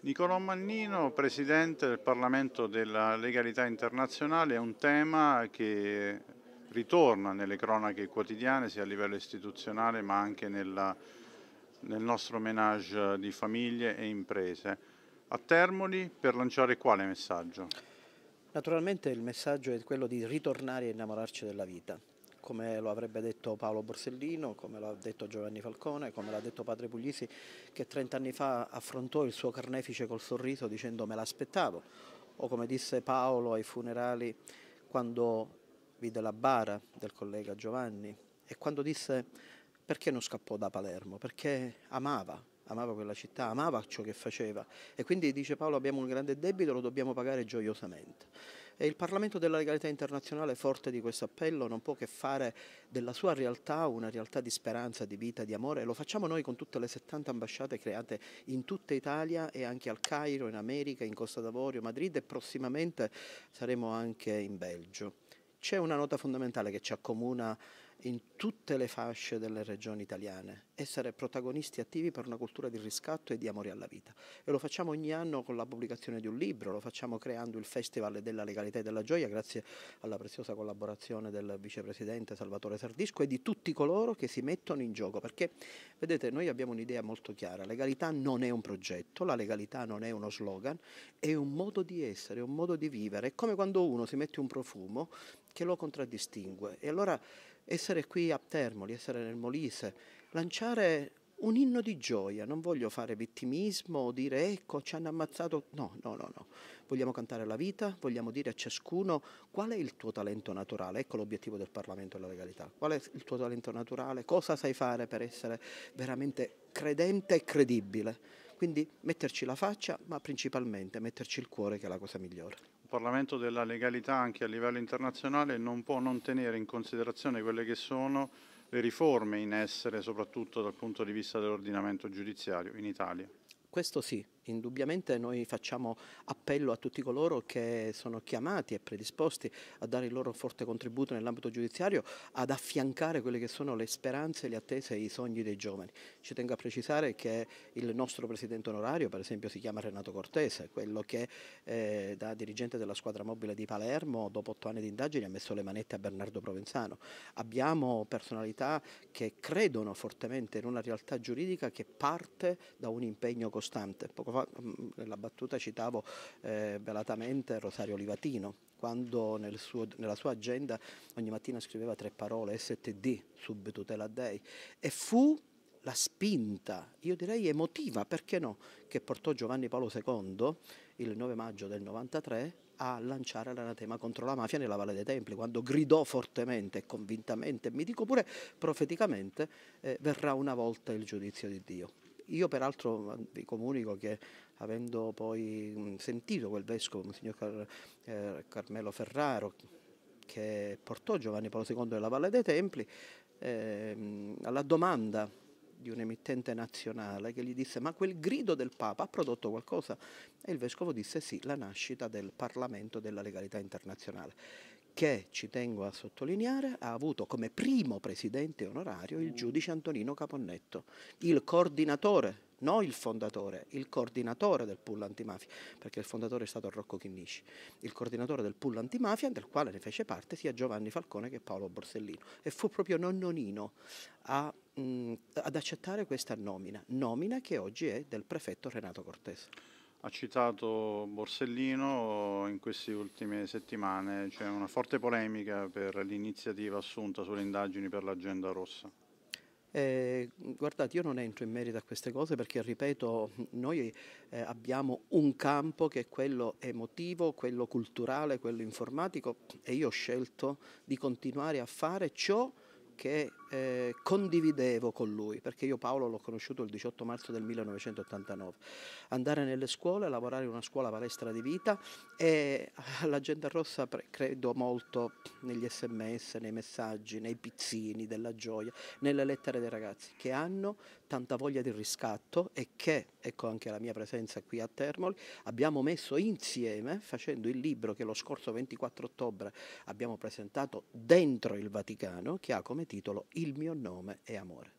Nicolò Mannino, Presidente del Parlamento della Legalità Internazionale, è un tema che ritorna nelle cronache quotidiane sia a livello istituzionale ma anche nella, nel nostro menage di famiglie e imprese. A Termoli per lanciare quale messaggio? Naturalmente il messaggio è quello di ritornare a innamorarci della vita come lo avrebbe detto Paolo Borsellino, come lo ha detto Giovanni Falcone, come l'ha detto Padre Puglisi, che 30 anni fa affrontò il suo carnefice col sorriso dicendo me l'aspettavo, o come disse Paolo ai funerali quando vide la bara del collega Giovanni e quando disse perché non scappò da Palermo, perché amava, amava quella città, amava ciò che faceva e quindi dice Paolo abbiamo un grande debito, lo dobbiamo pagare gioiosamente. E il Parlamento della legalità internazionale, forte di questo appello, non può che fare della sua realtà una realtà di speranza, di vita, di amore. lo facciamo noi con tutte le 70 ambasciate create in tutta Italia e anche al Cairo, in America, in Costa d'Avorio, Madrid e prossimamente saremo anche in Belgio. C'è una nota fondamentale che ci accomuna in tutte le fasce delle regioni italiane, essere protagonisti attivi per una cultura di riscatto e di amore alla vita. E lo facciamo ogni anno con la pubblicazione di un libro, lo facciamo creando il Festival della Legalità e della Gioia, grazie alla preziosa collaborazione del vicepresidente Salvatore Sardisco e di tutti coloro che si mettono in gioco, perché vedete noi abbiamo un'idea molto chiara, la legalità non è un progetto, la legalità non è uno slogan, è un modo di essere, è un modo di vivere, è come quando uno si mette un profumo che lo contraddistingue e allora essere qui a Termoli, essere nel Molise, lanciare un inno di gioia, non voglio fare vittimismo o dire ecco ci hanno ammazzato, no, no, no, no, vogliamo cantare la vita, vogliamo dire a ciascuno qual è il tuo talento naturale, ecco l'obiettivo del Parlamento e della legalità, qual è il tuo talento naturale, cosa sai fare per essere veramente credente e credibile. Quindi metterci la faccia, ma principalmente metterci il cuore che è la cosa migliore. Il Parlamento della legalità anche a livello internazionale non può non tenere in considerazione quelle che sono le riforme in essere, soprattutto dal punto di vista dell'ordinamento giudiziario in Italia questo sì, indubbiamente noi facciamo appello a tutti coloro che sono chiamati e predisposti a dare il loro forte contributo nell'ambito giudiziario ad affiancare quelle che sono le speranze, le attese e i sogni dei giovani. Ci tengo a precisare che il nostro presidente onorario per esempio si chiama Renato Cortese, quello che eh, da dirigente della squadra mobile di Palermo dopo otto anni di indagini ha messo le manette a Bernardo Provenzano. Abbiamo personalità che credono fortemente in una realtà giuridica che parte da un impegno costante costante. Poco fa mm, nella battuta citavo eh, velatamente Rosario Livatino, quando nel suo, nella sua agenda ogni mattina scriveva tre parole, STD, sub tutela dei, e fu la spinta, io direi emotiva, perché no, che portò Giovanni Paolo II il 9 maggio del 93 a lanciare l'anatema contro la mafia nella Valle dei Templi, quando gridò fortemente, e convintamente, mi dico pure profeticamente, eh, verrà una volta il giudizio di Dio. Io peraltro vi comunico che avendo poi sentito quel vescovo, Monsignor Car eh, Carmelo Ferraro, che portò Giovanni Paolo II nella Valle dei Templi, eh, alla domanda di un emittente nazionale che gli disse ma quel grido del Papa ha prodotto qualcosa? E il vescovo disse sì, la nascita del Parlamento della legalità internazionale che, ci tengo a sottolineare, ha avuto come primo presidente onorario il giudice Antonino Caponnetto, il coordinatore, non il fondatore, il coordinatore del pool antimafia, perché il fondatore è stato Rocco Chinnici, il coordinatore del pool antimafia del quale ne fece parte sia Giovanni Falcone che Paolo Borsellino e fu proprio nonnonino a, mh, ad accettare questa nomina, nomina che oggi è del prefetto Renato Cortese ha citato Borsellino, in queste ultime settimane c'è una forte polemica per l'iniziativa assunta sulle indagini per l'agenda rossa. Eh, guardate, io non entro in merito a queste cose perché, ripeto, noi eh, abbiamo un campo che è quello emotivo, quello culturale, quello informatico e io ho scelto di continuare a fare ciò che eh, condividevo con lui, perché io Paolo l'ho conosciuto il 18 marzo del 1989. Andare nelle scuole, lavorare in una scuola palestra di vita e all'agenda rossa pre- credo molto negli sms, nei messaggi, nei pizzini della gioia, nelle lettere dei ragazzi che hanno tanta voglia di riscatto e che, ecco anche la mia presenza qui a Termoli, abbiamo messo insieme facendo il libro che lo scorso 24 ottobre abbiamo presentato dentro il Vaticano che ha come titolo il mio nome è amore.